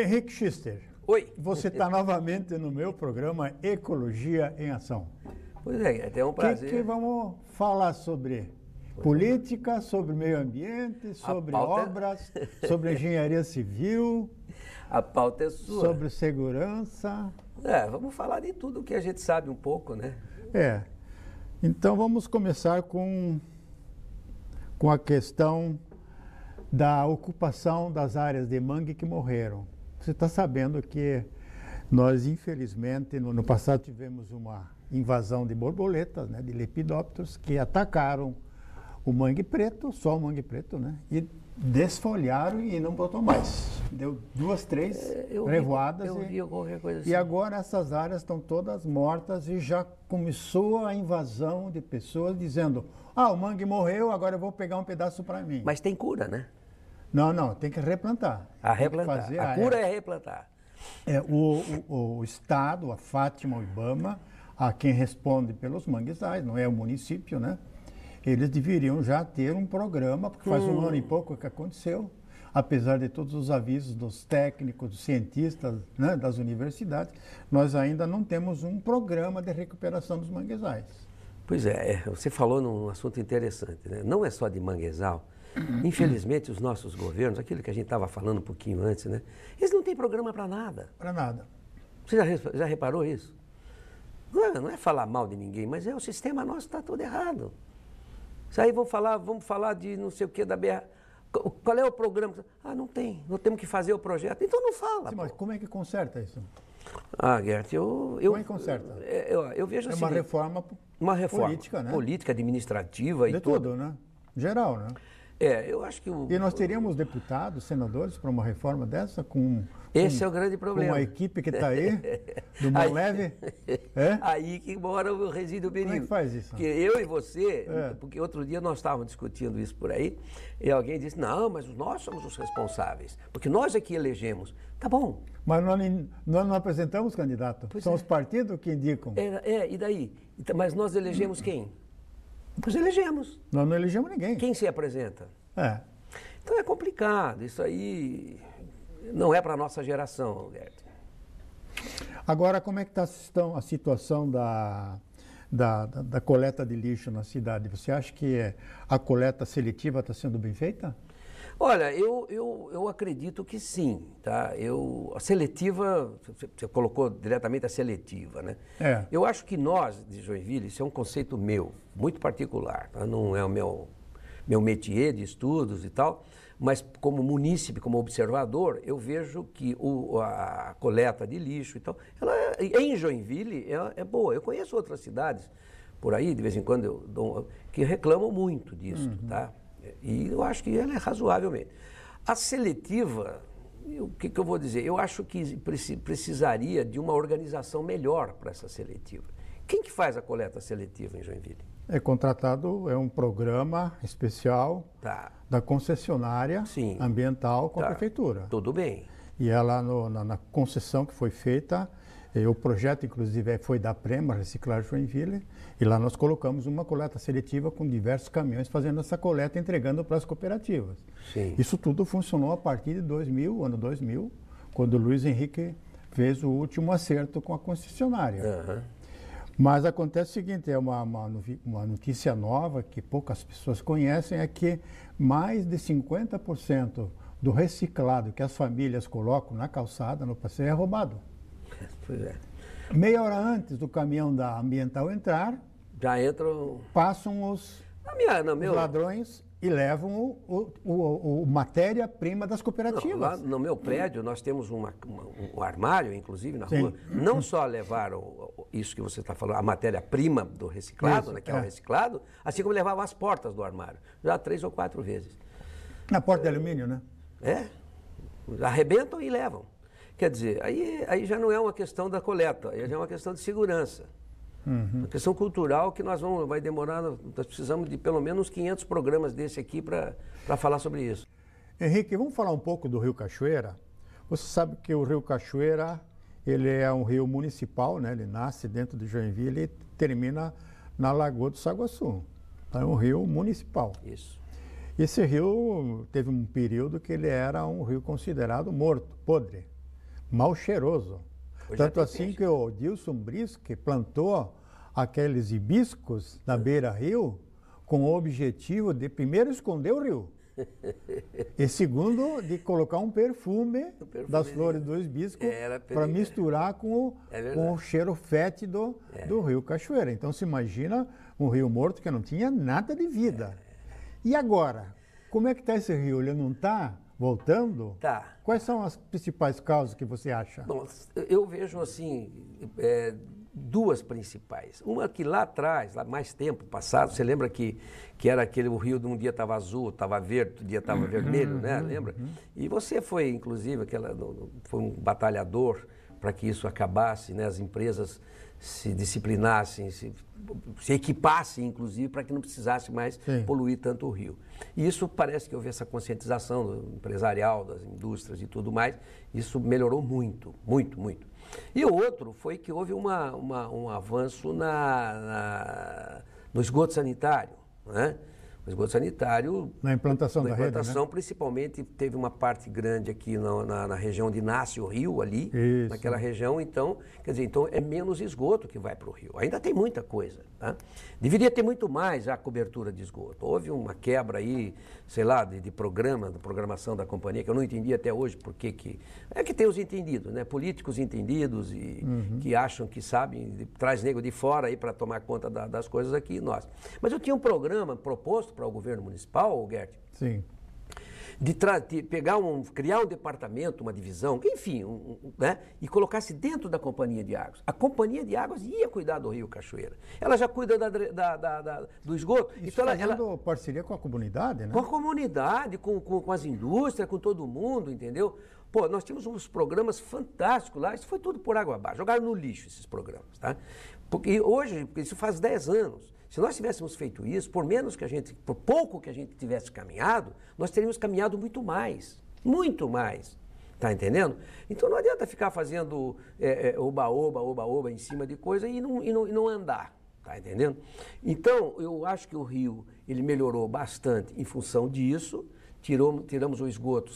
Henrique Schister. Oi. Você está novamente no meu programa Ecologia em Ação. Pois é, é até um prazer. O que, que, vamos falar sobre? Pois é. política, é. sobre meio ambiente, sobre pauta... É- obras, sobre engenharia civil. A pauta é sua. Sobre segurança. É, vamos falar de tudo que a gente sabe um pouco, né? É. Então vamos começar com, com a questão da ocupação das áreas de mangue que morreram. Você está sabendo que nós, infelizmente, no ano passado tivemos uma invasão de borboletas, né, de lepidópteros, que atacaram o mangue preto, só o mangue preto, né? E desfolharam e não botou mais. Deu duas, três eu revoadas. Vi, eu vi alguma qualquer coisa assim. E agora essas áreas estão todas mortas e já começou a invasão de pessoas dizendo: ah, o mangue morreu, agora eu vou pegar um pedaço para mim. Mas tem cura, né? Não, não, tem que replantar. A replantar. Fazer, a cura é, é replantar. É, o, o, o, Estado, a Fátima, o Ibama, a quem responde pelos manguezais, não é o município, né? Eles deveriam já ter um programa, porque faz hum. um ano e pouco que aconteceu, apesar de todos os avisos dos técnicos, dos cientistas, né, das universidades, nós ainda não temos um programa de recuperação dos manguezais. Pois é, é você falou num assunto interessante, né? Não é só de manguezal, Uhum. Infelizmente, os nossos governos, aquilo que a gente estava falando um pouquinho antes, né? Eles não têm programa para nada. Para nada. Você já, já reparou isso? Não é, não é, falar mal de ninguém, mas é o sistema nosso está todo errado. Isso aí vão falar, vamos falar de não sei o que da BR. Qual é o programa? Ah, não tem. Nós temos que fazer o projeto. Então não fala. Sim, mas como é que conserta isso? Ah, Gert, eu. eu como é que conserta? Eu, é, eu, eu vejo é assim. Uma reforma, uma reforma política, né? Política, administrativa de e tudo. tudo, né? Geral, né? É, eu acho que o... E nós teríamos deputados, senadores para uma reforma dessa com... Esse com, é o grande problema. Com a equipe que está aí, do mão leve. É? Aí que mora o resíduo perigo. Como é que faz isso? Porque eu e você, é. porque outro dia nós estávamos discutindo isso por aí, e alguém disse, não, mas nós somos os responsáveis, porque nós é que elegemos. Tá bom. Mas nós, nós não apresentamos candidato, pois são é. os partidos que indicam. É, é, e daí? Mas nós elegemos quem? Pois elegemos. Nós não elegemos ninguém. Quem se apresenta? É. Então é complicado. Isso aí não é para a nossa geração, Guedes. Agora, como é que está a situação da, da, da, da coleta de lixo na cidade? Você acha que a coleta seletiva está sendo bem feita? Olha, eu, eu, eu acredito que sim, tá? Eu, a seletiva, você colocou diretamente a seletiva, né? É. Eu acho que nós, de Joinville, isso é um conceito meu, muito particular, tá? não é o meu, meu métier de estudos e tal, mas como munícipe, como observador, eu vejo que o, a coleta de lixo e tal, ela é, em Joinville é, é boa. Eu conheço outras cidades por aí, de vez em quando, eu dou, que reclamam muito disso, uhum. tá? E eu acho que ela é razoavelmente. A seletiva, o que, que eu vou dizer? Eu acho que precisaria de uma organização melhor para essa seletiva. Quem que faz a coleta seletiva em Joinville? É contratado, é um programa especial tá. da concessionária Sim. ambiental com tá. a prefeitura. Tudo bem. E ela, no, na, na concessão que foi feita, o projeto, inclusive, é, foi da Prema, Reciclagem Joinville, e lá nós colocamos uma coleta seletiva com diversos caminhões fazendo essa coleta, entregando para as cooperativas. Sim. Isso tudo funcionou a partir de 2000, ano 2000, quando o Luiz Henrique fez o último acerto com a concessionária. Uhum. Mas acontece o seguinte, é uma, uma, uma notícia nova que poucas pessoas conhecem, é que mais de 50% do reciclado que as famílias colocam na calçada, no passeio, é roubado. Pois é. Meia hora antes do caminhão da ambiental entrar, já entram. Passam os, minha, meu... ladrões e levam o, o, o, o matéria-prima das cooperativas. Não, lá no meu prédio, nós temos uma, uma, um armário, inclusive, na Sim. rua. Não só levaram isso que você está falando, a matéria-prima do reciclado, isso, né, que é. é o reciclado, assim como levavam as portas do armário, já três ou quatro vezes. Na porta é, de alumínio, né? É. Arrebentam e levam. Quer dizer, aí, aí já não é uma questão da coleta, aí já é uma questão de segurança. Uhum. Uma questão cultural que nós vamos, vai demorar, nós precisamos de pelo menos uns 500 programas desse aqui para falar sobre isso. Henrique, vamos falar um pouco do Rio Cachoeira? Você sabe que o Rio Cachoeira, ele é um rio municipal, né? Ele nasce dentro de Joinville e termina na Lagoa do Saguaçu. Então é um rio municipal. Isso. Esse rio teve um período que ele era um rio considerado morto, podre mal cheiroso. Tanto assim peixe. que o Dilson Brisque plantou aqueles hibiscos na é. beira-rio com o objetivo de, primeiro, esconder o rio. e segundo, de colocar um perfume, perfume das flores do hibisco é, para misturar com o, é com o cheiro fétido é. do rio Cachoeira. Então se imagina um rio morto que não tinha nada de vida. É. E agora? Como é que está esse rio? Ele não está Voltando? Tá. Quais são as principais causas que você acha? Bom, eu vejo assim é, duas principais. Uma que lá atrás, lá mais tempo passado, você lembra que, que era aquele o rio de um dia estava azul, estava verde, outro dia estava uhum, vermelho, né? uhum, né? Lembra? Uhum. E você foi, inclusive, aquela, foi um batalhador para que isso acabasse, né? As empresas se disciplinassem, se se equipasse, inclusive, para que não precisasse mais Sim. poluir tanto o rio. E isso parece que houve essa conscientização empresarial, das indústrias e tudo mais. Isso melhorou muito, muito, muito. E o outro foi que houve uma, uma um avanço na, na, no esgoto sanitário. Né? O esgoto sanitário. Na implantação na da né? implantação, né? principalmente, teve uma parte grande aqui na, na, na região de o Rio, ali, Isso. naquela região. Então, quer dizer, então é menos esgoto que vai para o rio. Ainda tem muita coisa. Tá? Deveria ter muito mais a cobertura de esgoto. Houve uma quebra aí, sei lá, de, de programa, de programação da companhia, que eu não entendi até hoje por que. que... É que tem os entendidos, né? Políticos entendidos e uhum. que acham que sabem, traz nego de fora aí para tomar conta da, das coisas aqui, nós. Mas eu tinha um programa proposto para o governo municipal, Gert? Sim. De, de, pegar um, criar um departamento, uma divisão, enfim, um, um, né? e colocasse dentro da Companhia de Águas. A Companhia de Águas ia cuidar do Rio Cachoeira. Ela já cuida da, da, da, do esgoto. Isso então ela, ela, parceria com a comunidade, né? Com a comunidade, com, com, com as indústrias, com todo mundo, entendeu? Pô, nós tínhamos uns programas fantásticos lá, isso foi tudo por água abaixo. Jogaram no lixo esses programas, tá? Porque hoje, isso faz 10 anos. Se nós tivéssemos feito isso, por menos que a gente, por pouco que a gente tivesse caminhado, nós teríamos caminhado muito mais, muito mais. Tá entendendo? Então não adianta ficar fazendo é, é, oba-oba, oba-oba em cima de coisa e não, e não, e não andar. Tá entendendo? Então, eu acho que o Rio ele melhorou bastante em função disso. Tirou, tiramos o esgoto,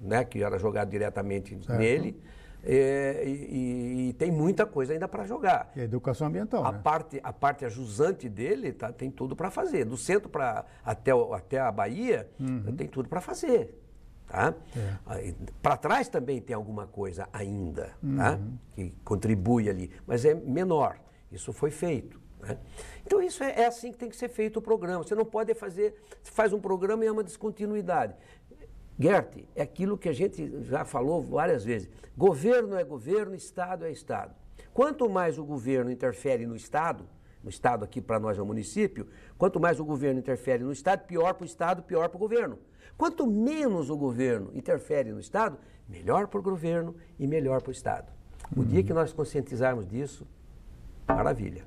né, que era jogado diretamente certo. nele. É, e, e, tem muita coisa ainda para jogar. E a educação ambiental. A, né? parte, a parte ajusante dele tá, tem tudo para fazer. Do centro pra, até, até a Bahia, uhum. tem tudo para fazer. Tá? É. Para trás também tem alguma coisa ainda tá? uhum. tá? que contribui ali, mas é menor. Isso foi feito. Né? Então, isso é, é, assim que tem que ser feito o programa. Você não pode fazer, faz um programa e é uma descontinuidade. Gerte, é aquilo que a gente já falou várias vezes. Governo é governo, Estado é Estado. Quanto mais o governo interfere no Estado, no Estado aqui para nós é o município, quanto mais o governo interfere no Estado, pior para o Estado, pior para o governo. Quanto menos o governo interfere no Estado, melhor para o governo e melhor para o Estado. O hum. dia que nós conscientizarmos disso, maravilha.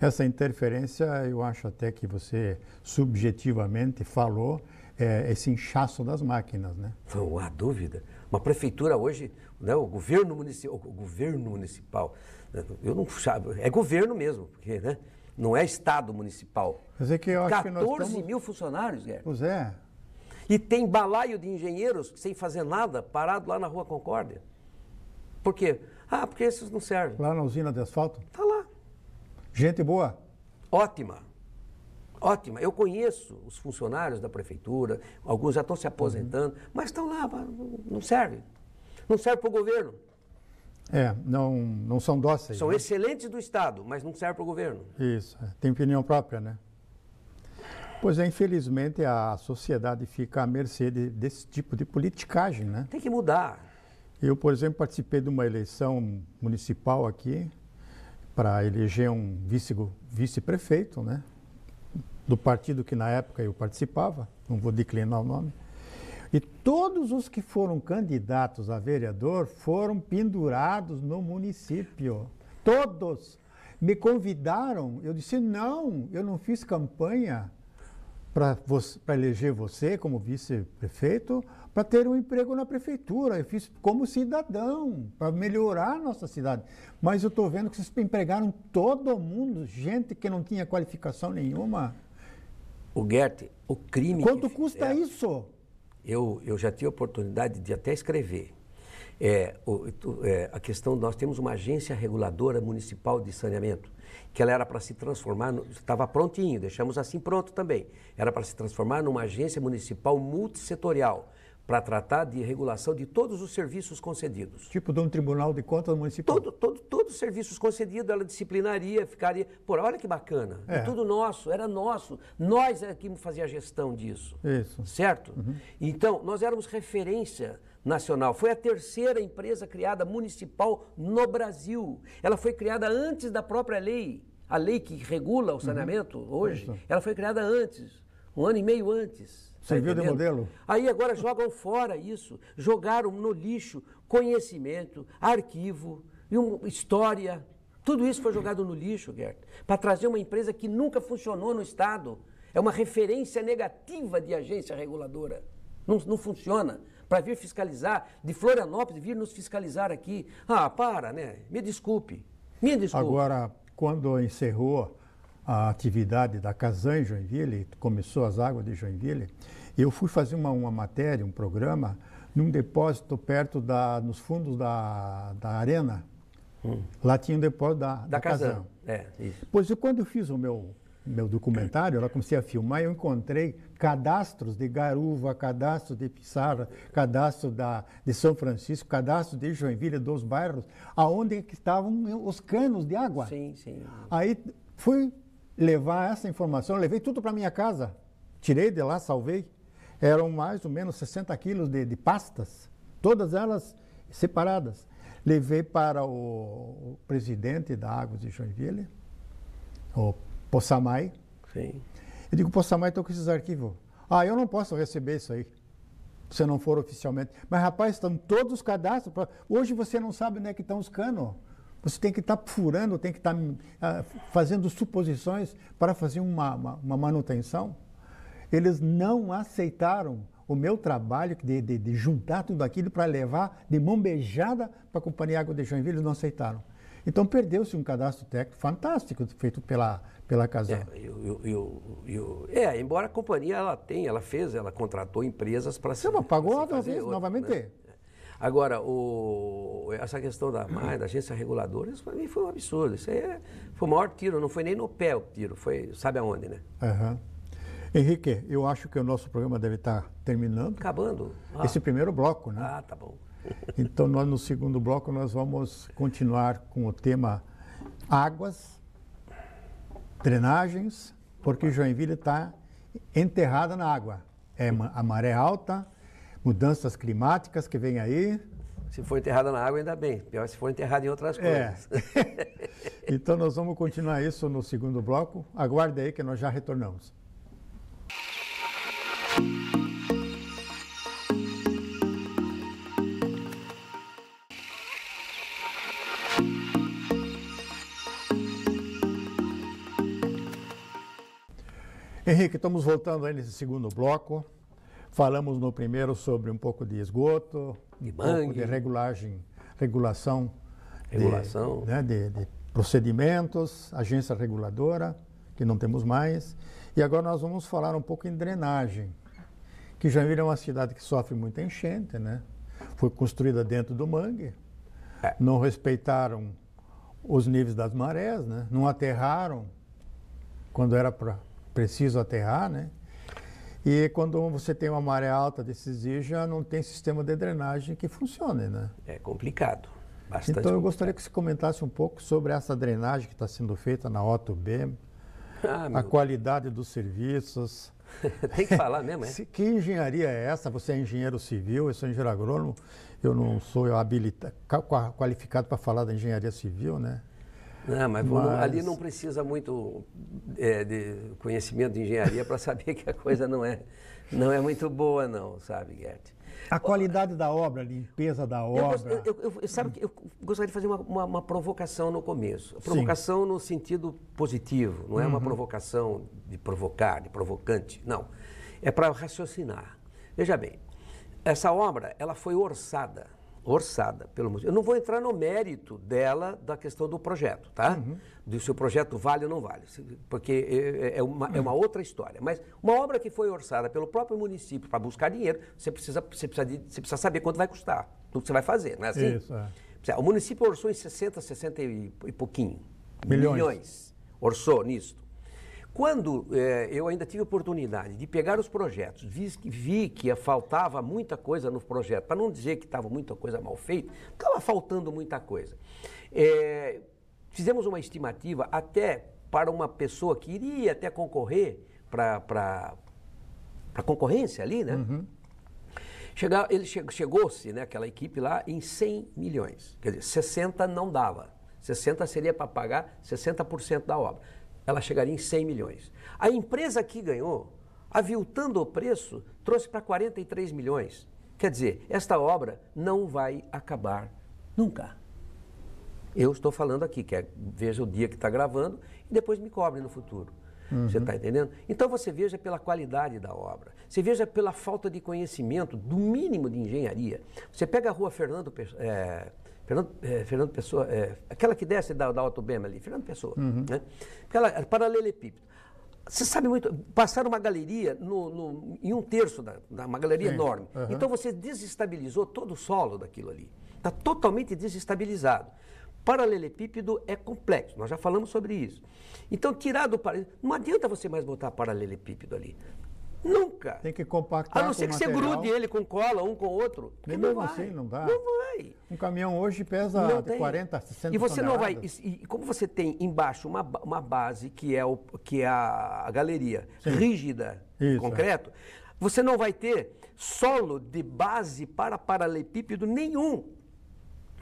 Essa interferência, eu acho até que você subjetivamente falou, é, esse inchaço das máquinas, né? Não há dúvida. Uma prefeitura hoje, né, o governo municipal, o governo municipal, né, eu não sabe, é governo mesmo, porque, né? Não é Estado municipal. Quer dizer que eu 14 acho que nós mil funcionários, Guilherme. Pois é. E tem balaio de engenheiros sem fazer nada, parado lá na Rua Concórdia. Por quê? Ah, porque esses não servem. Lá na usina de asfalto? Tá lá. Gente boa? Ótima ótima. Eu conheço os funcionários da prefeitura, alguns já estão se aposentando, uhum. mas estão lá, não serve. Não serve para o governo. É, não, não são dóceis. São né? excelentes do Estado, mas não serve para o governo. Isso, é, tem opinião própria, né? Pois é, infelizmente a sociedade fica à mercê de, desse tipo de politicagem, né? Tem que mudar. Eu, por exemplo, participei de uma eleição municipal aqui para eleger um vice-prefeito, vice né? do partido que na época eu participava, não vou declinar o nome, e todos os que foram candidatos a vereador foram pendurados no município. Todos. Me convidaram, eu disse: não, eu não fiz campanha para eleger você como vice-prefeito, para ter um emprego na prefeitura. Eu fiz como cidadão, para melhorar a nossa cidade. Mas eu estou vendo que vocês empregaram todo mundo, gente que não tinha qualificação nenhuma. O Goethe, o crime. Quanto custa isso? Eu, eu já tive a oportunidade de até escrever. É, o, é, a questão, nós temos uma agência reguladora municipal de saneamento, que ela era para se transformar, estava prontinho, deixamos assim pronto também, era para se transformar numa agência municipal multissetorial, para tratar de regulação de todos os serviços concedidos. Tipo de um tribunal de contas municipal? Todo, todo, todos os serviços concedidos, ela disciplinaria, ficaria. Por olha que bacana. É. é. tudo nosso, era nosso. Nós é que fazia a gestão disso. Isso. Certo? Uhum. Então, nós éramos referência nacional. Foi a terceira empresa criada municipal no Brasil. Ela foi criada antes da própria lei. A lei que regula o saneamento uhum. hoje, Isso. ela foi criada antes, um ano e meio antes. Tá Serviu tá de modelo? Aí agora jogam fora isso. Jogaram no lixo conhecimento, arquivo, história. Tudo isso foi jogado no lixo, Gert, para trazer uma empresa que nunca funcionou no Estado. É uma referência negativa de agência reguladora. Não, não funciona. Para vir fiscalizar, de Florianópolis, vir nos fiscalizar aqui. Ah, para, né? Me desculpe. Me desculpe. Agora, quando encerrou a atividade da Casan em Joinville, começou as águas de Joinville, eu fui fazer uma, uma matéria, um programa, num depósito perto da, nos fundos da, da arena. Hum. Lá tinha um depósito da, da, da Casan. É, isso. Pois e quando eu fiz o meu meu documentário, lá comecei a filmar, eu encontrei cadastros de Garuva, cadastro de Pissarra, cadastro da, de São Francisco, cadastro de Joinville, dos bairros, aonde é estavam os canos de água. Sim, sim. Aí fui levar essa informação. Eu levei tudo para minha casa, tirei de lá, salvei. Eram mais ou menos 60 quilos de, de pastas, todas elas separadas. Levei para o, o presidente da Águas de Joinville, o Poçamai. Sim. Eu digo, Poçamai, estou com esses arquivos. Ah, eu não posso receber isso aí, se não for oficialmente. Mas, rapaz, estão todos os cadastros. Pra... Hoje você não sabe onde é que estão os canos. Você tem que estar tá furando, tem que estar tá, uh, fazendo suposições para fazer uma, uma, uma, manutenção. Eles não aceitaram o meu trabalho de, de, de juntar tudo aquilo para levar de mão beijada para a Companhia Água de Joinville, eles não aceitaram. Então perdeu-se um cadastro técnico fantástico feito pela, pela casa. É, eu, eu, eu, é, embora a companhia ela tenha, ela fez, ela contratou empresas para se. Você não pagou se vez, novamente. Né? Agora, o, essa questão da MAI, da agência reguladora, isso para mim foi um absurdo. Isso aí é, foi o maior tiro, não foi nem no pé o tiro, foi sabe aonde, né? Uhum. Henrique, eu acho que o nosso programa deve estar tá terminando. Acabando. Ah. Esse primeiro bloco, né? Ah, tá bom. então, nós no segundo bloco, nós vamos continuar com o tema águas, drenagens, porque Joinville está enterrada na água. É a maré alta, mudanças climáticas que vem aí. Se for enterrada na água, ainda bem. Pior se for enterrada em outras é. coisas. É. então nós vamos continuar isso no segundo bloco. Aguarde aí que nós já retornamos. Henrique, estamos voltando aí nesse segundo bloco. Falamos no primeiro sobre um pouco de esgoto, de, um de regulagem, regulação, regulação. De, né, de, de procedimentos, agência reguladora, que não temos mais. E agora nós vamos falar um pouco em drenagem, que já é uma cidade que sofre muita enchente, né? Foi construída dentro do mangue, é. não respeitaram os níveis das marés, né? Não aterraram quando era pra, preciso aterrar, né? E quando você tem uma maré alta desses rios, já não tem sistema de drenagem que funcione, né? É complicado. Bastante então eu complicado. gostaria que você comentasse um pouco sobre essa drenagem que está sendo feita na Oto B, ah, a qualidade dos serviços. tem que falar mesmo, é? que engenharia é essa? Você é engenheiro civil, eu sou engenheiro agrônomo, eu não sou habilita, qualificado para falar da engenharia civil, né? Não, né, mas, mas... ali não precisa muito é, de conhecimento de engenharia para saber que a coisa não é, não é muito boa, não, sabe, Gert? A qualidade da obra, a limpeza da obra. Eu, eu, eu, sabe que eu gostaria de fazer uma, uma, uma provocação no começo. Provocação Sim. no sentido positivo, não é uhum. uma provocação de provocar, de provocante, não. É para raciocinar. Veja bem, essa obra ela foi orçada orçada, pelo município. Eu não vou entrar no mérito dela da questão do projeto, tá? Uhum. Do se o projeto vale ou não vale, porque é, é, é uma, é uma uhum. outra história. Mas uma obra que foi orçada pelo próprio município para buscar dinheiro, você precisa, você, precisa de, você precisa saber quanto vai custar, tudo que você vai fazer, não é assim? Isso, é. O município orçou em 60, 60 e pouquinho milhões. milhões orçou nisto. Quando é, eu ainda tive oportunidade de pegar os projetos, vi que, vi que faltava muita coisa no projeto, para não dizer que estava muita coisa mal feita, estava faltando muita coisa. É, fizemos uma estimativa até para uma pessoa que iria até concorrer para a concorrência ali, né? Uhum. Chega, ele che, chegou-se, né, aquela equipe lá, em 100 milhões. Quer dizer, 60 não dava. 60 seria para pagar 60% da obra ela chegaria em 100 milhões. A empresa que ganhou, aviltando o preço, trouxe para 43 milhões. Quer dizer, esta obra não vai acabar nunca. Eu estou falando aqui, que é, veja o dia que está gravando e depois me cobre no futuro. Uhum. Você está entendendo? Então você veja pela qualidade da obra, você veja pela falta de conhecimento, do mínimo de engenharia. Você pega a rua Fernando é, Fernando, é, Fernando Pessoa, é, aquela que desce da, da Otto Bema ali, Fernando Pessoa, uhum. né? É, paralelepípedo. Você sabe muito, passaram uma galeria no, no, em um terço, da, da uma galeria Sim. enorme. Uhum. Então você desestabilizou todo o solo daquilo ali. Está totalmente desestabilizado. Paralelepípedo é complexo, nós já falamos sobre isso. Então, tirar do paralelepípedo, não adianta você mais botar paralelepípedo ali. Nunca. Tem que compactar. A não ser que material. você grude ele com cola, um com o outro. Nem não vai. assim, não dá. Não vai. Um caminhão hoje pesa não 40, 60 E você toneladas. não vai. E, e, como você tem embaixo uma, uma base que é, o, que é a galeria Sim. rígida, Isso, é. concreto, é. você não vai ter solo de base para paralelepípedo nenhum.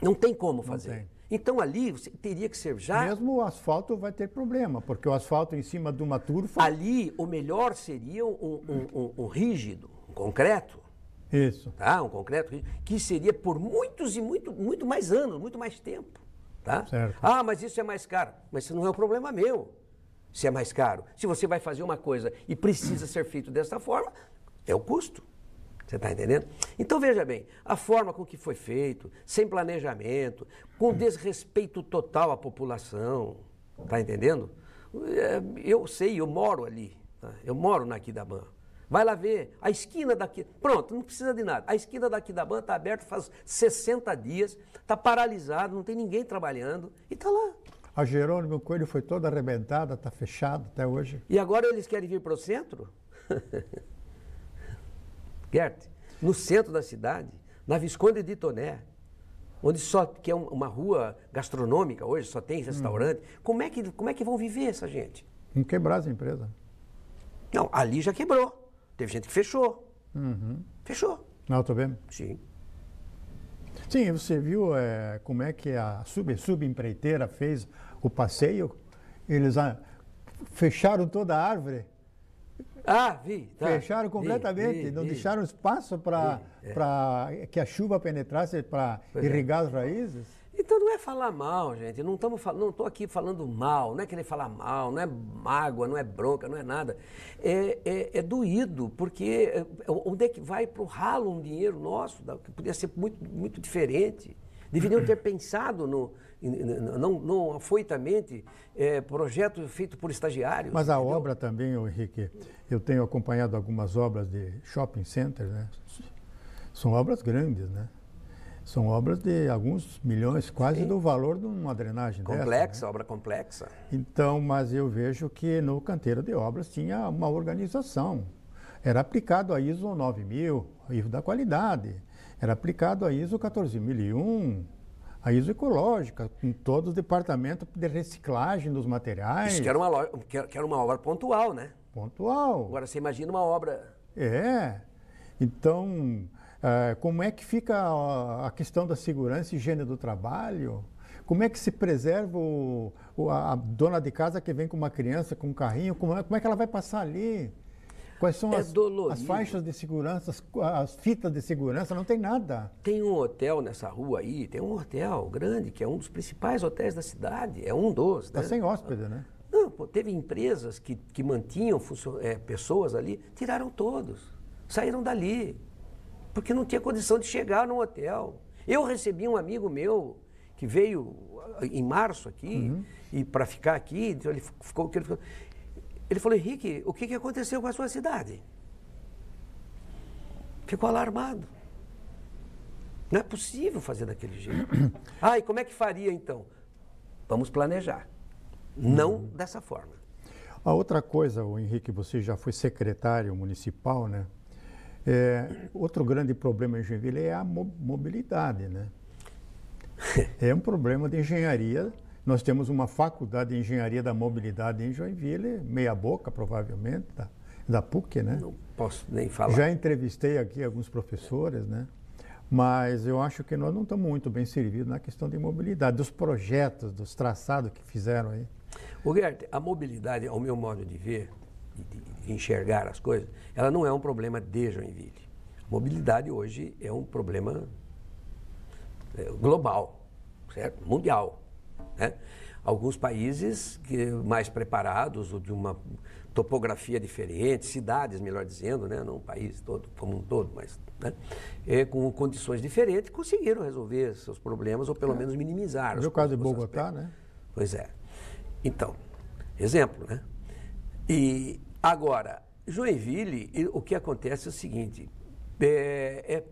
Não tem como fazer. Não tem. Então ali você teria que ser já. Mesmo o asfalto vai ter problema, porque o asfalto em cima de uma turfa. Ali o melhor seria um, um, um, um rígido, um concreto. Isso. Tá? Um concreto rígido, que seria por muitos e muito, muito mais anos, muito mais tempo. Tá? Certo. Ah, mas isso é mais caro. Mas isso não é um problema meu. Se é mais caro. Se você vai fazer uma coisa e precisa ser feito dessa forma, é o custo. Você está entendendo? Então veja bem, a forma com que foi feito, sem planejamento, com desrespeito total à população, está entendendo? É, eu sei, eu moro ali, tá? eu moro na Aquidaban. Vai lá ver, a esquina daqui, pronto, não precisa de nada. A esquina daqui da está aberta faz 60 dias, está paralisado, não tem ninguém trabalhando e está lá. A Jerônimo Coelho foi toda arrebentada, está fechada até hoje. E agora eles querem vir para o centro? Gert, no centro da cidade, na Visconde de Toné, onde só que é uma rua gastronômica hoje, só tem restaurante. Hum. Como, é que, como é que vão viver essa gente? Tem quebrar as empresa. Não, ali já quebrou. Teve gente que fechou. Uhum. Fechou. Na UTBM? Sim. Sim, você viu é, como é que a sub, subempreiteira fez o passeio? Eles a, ah, fecharam toda a árvore. Ah, vi. Tá. Fecharam completamente, vi, vi, não vi. deixaram espaço para é. que a chuva penetrasse para é. irrigar é. as raízes. Então não é falar mal, gente. Não estamos não estou aqui falando mal, não é querer falar mal, não é mágoa, não é bronca, não é nada. É, é, é doído, porque é, onde é que vai para o ralo um dinheiro nosso, que podia ser muito, muito diferente. Deveriam ter pensado no, não, não afoitamente é, projeto feito por estagiários. Mas a entendeu? obra também, Henrique, eu tenho acompanhado algumas obras de shopping center, né? São obras grandes, né? São obras de alguns milhões, quase Sim. do valor de uma drenagem complexa, dessa, né? obra complexa. Então, mas eu vejo que no canteiro de obras tinha uma organização. Era aplicado a ISO 9000, a ISO da qualidade. Era aplicado a ISO 14001 a ISO ecológica, com todo o departamento de reciclagem dos materiais. Isso que era uma, loja, que era uma obra pontual, né? Pontual. Agora você imagina uma obra. É. Então, é, como é que fica a questão da segurança e higiene do trabalho? Como é que se preserva o, a dona de casa que vem com uma criança, com um carrinho? Como é, como é que ela vai passar ali? Quais são é as, as, faixas de segurança, as, as, fitas de segurança? Não tem nada. Tem um hotel nessa rua aí, tem um hotel grande, que é um dos principais hotéis da cidade, é um dos. Está né? sem hóspede, né? Não, pô, teve empresas que, que mantinham é, pessoas ali, tiraram todos, saíram dali, porque não tinha condição de chegar no hotel. Eu recebi um amigo meu que veio ah, em março aqui uhum. e para ficar aqui, então ele ficou, ele ficou ele falou, Henrique, o que, que aconteceu com a sua cidade? Ficou alarmado. Não é possível fazer daquele jeito. ah, e como é que faria então? Vamos planejar. Não uhum. dessa forma. A outra coisa, o Henrique, você já foi secretário municipal, né? É, outro grande problema em Joinville é a mobilidade, né? É um problema de engenharia nós temos uma faculdade de engenharia da mobilidade em Joinville, meia boca provavelmente, da, da PUC, né? Não posso nem falar. Já entrevistei aqui alguns professores, né? Mas eu acho que nós não estamos muito bem servidos na questão de mobilidade, dos projetos, dos traçados que fizeram aí. O Gert, a mobilidade, ao meu modo de ver, de enxergar as coisas, ela não é um problema de Joinville. mobilidade hoje é um problema é, global, certo? Mundial. Né? Alguns países mais preparados, ou de uma topografia diferente, cidades, melhor dizendo, né? não o país todo, como um todo, mas né? é, com condições diferentes, conseguiram resolver seus problemas ou pelo é. menos minimizar. No caso de Bogotá, né? né? Pois é. Então, exemplo, né? E agora, Joinville, o que acontece é o seguinte, é, é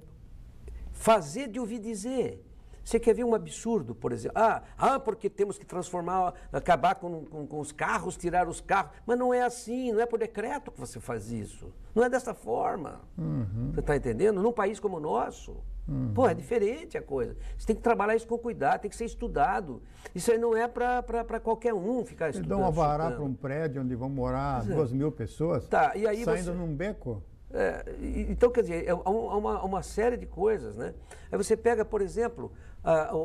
fazer de ouvir dizer. Você quer ver um absurdo, por exemplo? Ah, ah porque temos que transformar, acabar com, com, com os carros, tirar os carros. Mas não é assim, não é por decreto que você faz isso. Não é dessa forma. Uhum. Você está entendendo? Num país como o nosso. Uhum. Pô, é diferente a coisa. Você tem que trabalhar isso com cuidado, tem que ser estudado. Isso aí não é para qualquer um ficar estudando. Eles dão um vará para um prédio onde vão morar pois é. duas mil pessoas, tá, e aí saindo você... num beco. É, então, quer dizer, há é é uma, é uma, série de coisas, né? Aí você pega, por exemplo,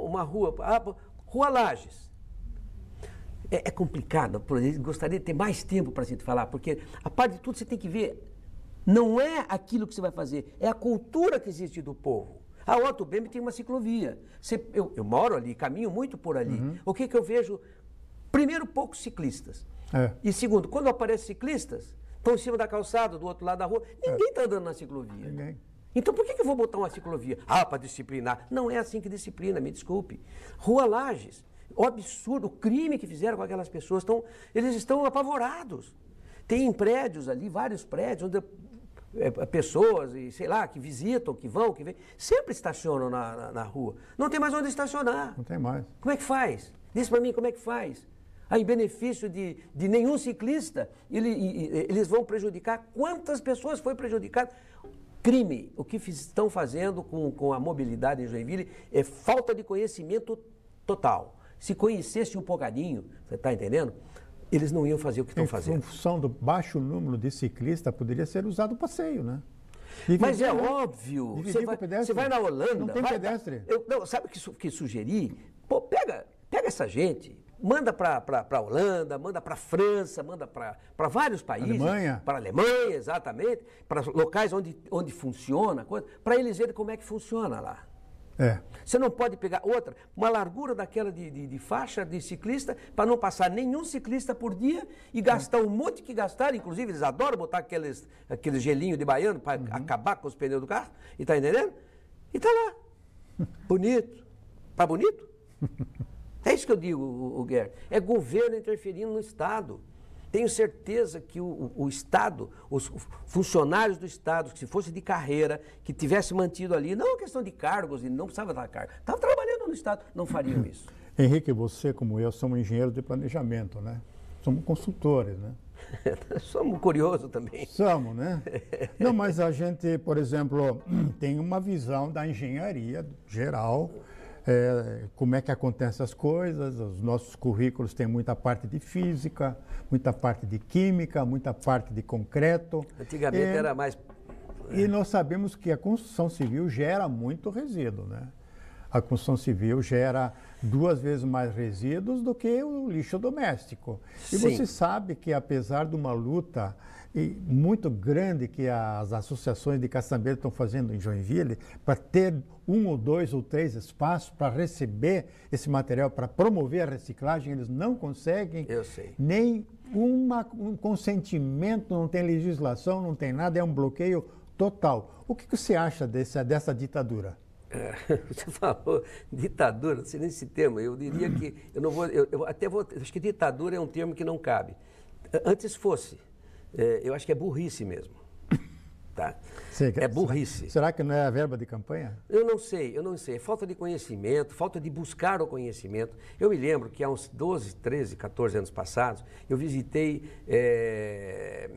uma rua, a ah, Rua Lages. É, é complicado, por exemplo, gostaria de ter mais tempo para a gente falar, porque a parte de tudo você tem que ver, não é aquilo que você vai fazer, é a cultura que existe do povo. A ah, Otto Beme tem uma ciclovia. Você, eu, eu, moro ali, caminho muito por ali. Uhum. O que, que eu vejo? Primeiro, poucos ciclistas. É. E segundo, quando aparecem ciclistas, Estão em cima da calçada, do outro lado da rua. Ninguém está é. andando na ciclovia. Ninguém. Então por que, que eu vou botar uma ciclovia? Ah, para disciplinar. Não é assim que disciplina, me desculpe. Rua Lages. O absurdo, o crime que fizeram com aquelas pessoas. estão eles estão apavorados. Tem prédios ali, vários prédios, onde é, é, pessoas, e, sei lá, que visitam, que vão, que vêm, sempre estacionam na, na, na rua. Não tem mais onde estacionar. Não tem mais. Como é que faz? Diz para mim como é que faz em benefício de, de nenhum ciclista, ele, eles vão prejudicar quantas pessoas foi prejudicado. Crime. O que estão fazendo com, com a mobilidade em Joinville é falta de conhecimento total. Se conhecesse um bocadinho, você está entendendo? Eles não iam fazer o que estão fazendo. Em função do baixo número de ciclistas, poderia ser usado o passeio, né? Dividir, Mas é óbvio. Você vai, você vai, na Holanda. Não tem vai, tá- pedestre. Eu, não, sabe o que, que sugeri? Pô, pega, pega essa gente, manda para a Holanda, manda para a França, manda para vários países. Alemanha. Para a Alemanha, exatamente. Para locais onde, onde funciona para eles verem como é que funciona lá. É. Você não pode pegar outra, uma largura daquela de, de, de faixa de ciclista, para não passar nenhum ciclista por dia e é. gastar é. um monte que gastaram. Inclusive, eles adoram botar aqueles, aquele gelinho de baiano para uhum. acabar com os pneus do carro. E tá entendendo? E tá lá. Bonito. Tá bonito? É isso que eu digo, o, o Guerra. É governo interferindo no Estado. Tenho certeza que o, o, Estado, os funcionários do Estado, que se fosse de carreira, que tivesse mantido ali, não é questão de cargos, não precisava dar cargo, estava trabalhando no Estado, não fariam uhum. isso. Henrique, você, como eu, somos engenheiros de planejamento, né? Somos consultores, né? somos curiosos também. Somos, né? Não, mas a gente, por exemplo, tem uma visão da engenharia geral é, como é que acontecem as coisas. Os nossos currículos têm muita parte de física, muita parte de química, muita parte de concreto. Antigamente e, é, era mais. E é. nós sabemos que a construção civil gera muito resíduo, né? A construção civil gera duas vezes mais resíduos do que o lixo doméstico. E você sabe que apesar de uma luta e muito grande que as associações de caçambeiros estão fazendo em Joinville para ter um ou dois ou três espaços para receber esse material, para promover a reciclagem. Eles não conseguem nem uma, um consentimento, não tem legislação, não tem nada, é um bloqueio total. O que, que você acha desse, dessa ditadura? É, você falou ditadura, não sei nem esse termo. Eu diria que eu não vou, eu, eu até vou, acho que ditadura é um termo que não cabe. Antes fosse, é, eu acho que é burrice mesmo. Tá? Sei, é, é burrice. Será, será que não é a verba de campanha? Eu não sei, eu não sei. É falta de conhecimento, falta de buscar o conhecimento. Eu me lembro que há uns 12, 13, 14 anos passados, eu visitei é,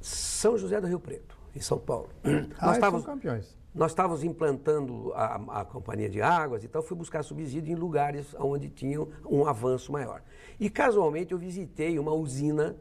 São José do Rio Preto, em São Paulo. Ah, nós estávamos, campeões. Nós estávamos implantando a, a companhia de águas e tal, fui buscar subsídio em lugares onde tinham um avanço maior. E casualmente eu visitei uma usina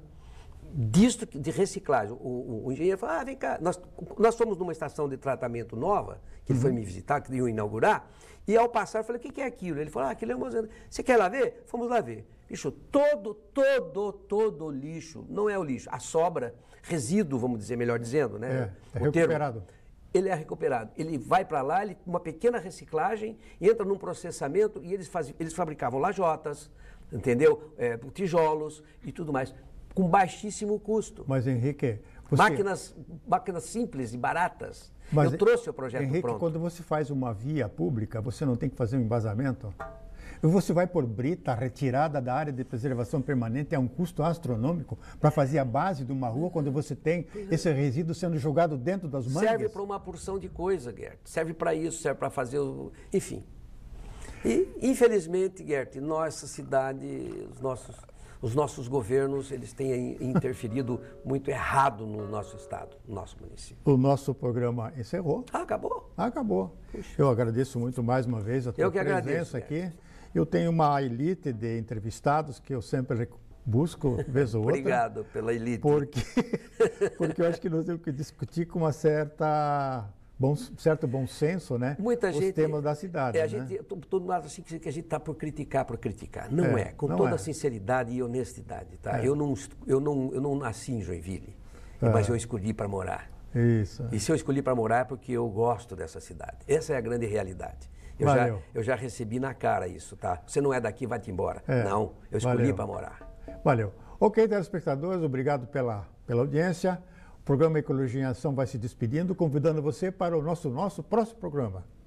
disto de reciclagem. O, o, o, engenheiro falou, ah, vem cá, nós, nós fomos numa estação de tratamento nova, que ele uhum. foi me visitar, que iam inaugurar, e ao passar eu falei, o que, que é aquilo? Ele falou, ah, aquilo é uma... Você quer lá ver? Fomos lá ver. Bicho, todo, todo, todo lixo, não é o lixo, a sobra, resíduo, vamos dizer, melhor dizendo, né? É, é recuperado. Termo, ele é recuperado. Ele vai para lá, ele, uma pequena reciclagem, entra num processamento e eles, faz, eles fabricavam lajotas, entendeu? É, tijolos e tudo mais com baixíssimo custo. Mas, Henrique. Você... Máquinas, máquinas simples e baratas. Mas, Eu trouxe o projeto Henrique, pronto. quando você faz uma via pública, você não tem que fazer um embasamento? Você vai por brita, retirada da área de preservação permanente, é um custo astronômico para fazer a base de uma rua quando você tem esse resíduo sendo jogado dentro das mangas? Serve para uma porção de coisa, Gert. Serve para isso, serve para fazer o. Enfim. E, infelizmente, Gert, nossa cidade, os nossos os nossos governos eles têm interferido muito errado no nosso estado, no nosso município. O nosso programa encerrou. Ah, acabou? Ah, acabou. Puxa. Eu agradeço muito mais uma vez a tua presença agradeço, aqui. Eu tenho uma elite de entrevistados que eu sempre busco vez ou outra. Obrigado pela elite. Porque, porque eu acho que nós temos que discutir com uma certa bom, certo bom senso, né? Muita os gente, temas da cidade. É, a né? gente, todo mundo assim que a gente está por criticar, por criticar. Não é, é com não toda é. sinceridade e honestidade, tá? É. Eu, não, eu, não, eu não nasci em Joinville, é. mas eu escolhi para morar. Isso. E se eu escolhi para morar é porque eu gosto dessa cidade. Essa é a grande realidade. Eu, Valeu. já, eu já recebi na cara isso, tá? Você não é daqui, vai-te embora. É. Não, eu escolhi para morar. Valeu. Ok, telespectadores, obrigado pela, pela audiência programa Ecologia em Ação vai se despedindo, convidando você para o nosso, nosso próximo programa.